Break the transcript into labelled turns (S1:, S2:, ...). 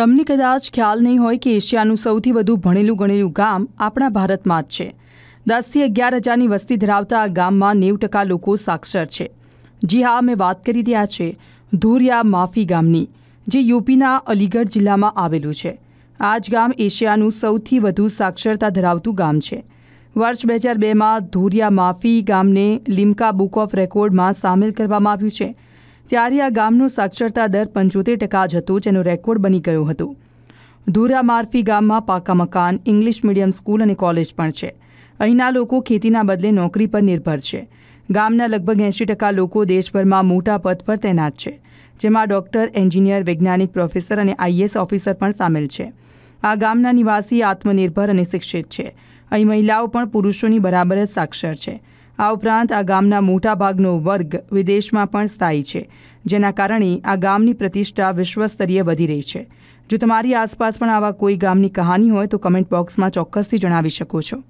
S1: તમને કદાચ ખ્યાલ નહીં હોય કે એશિયાનું સૌથી વધુ ભણેલું ગણેલું ગામ આપણા ભારતમાં જ છે દસથી અગિયાર હજારની વસ્તી ધરાવતા આ ગામમાં નેવ ટકા લોકો સાક્ષર છે જી હા અમે વાત કરી રહ્યા છે ધુરિયા માફી ગામની જે યુપીના અલીગઢ જિલ્લામાં આવેલું છે આ જ ગામ એશિયાનું સૌથી વધુ સાક્ષરતા ધરાવતું ગામ છે વર્ષ બે હજાર બેમાં ધુરિયા માફી ગામને લિમ્કા બુક ઓફ રેકોર્ડમાં સામેલ કરવામાં આવ્યું છે ત્યારે આ ગામનો સાક્ષરતા દર પંચોતેર ટકા જ હતો જેનો રેકોર્ડ બની ગયો હતો ધુરા માર્ફી ગામમાં પાકા મકાન ઇંગ્લિશ મીડિયમ સ્કૂલ અને કોલેજ પણ છે અહીંના લોકો ખેતીના બદલે નોકરી પર નિર્ભર છે ગામના લગભગ એંશી ટકા લોકો દેશભરમાં મોટા પદ પર તૈનાત છે જેમાં ડૉક્ટર એન્જિનિયર વૈજ્ઞાનિક પ્રોફેસર અને આઈએસ ઓફિસર પણ સામેલ છે આ ગામના નિવાસી આત્મનિર્ભર અને શિક્ષિત છે અહીં મહિલાઓ પણ પુરુષોની બરાબર જ સાક્ષર છે આ ઉપરાંત આ ગામના મોટાભાગનો વર્ગ વિદેશમાં પણ સ્થાયી છે જેના કારણે આ ગામની પ્રતિષ્ઠા વિશ્વસ્તરીય વધી રહી છે જો તમારી આસપાસ પણ આવા કોઈ ગામની કહાની હોય તો કમેન્ટ બોક્સમાં ચોક્કસથી જણાવી શકો છો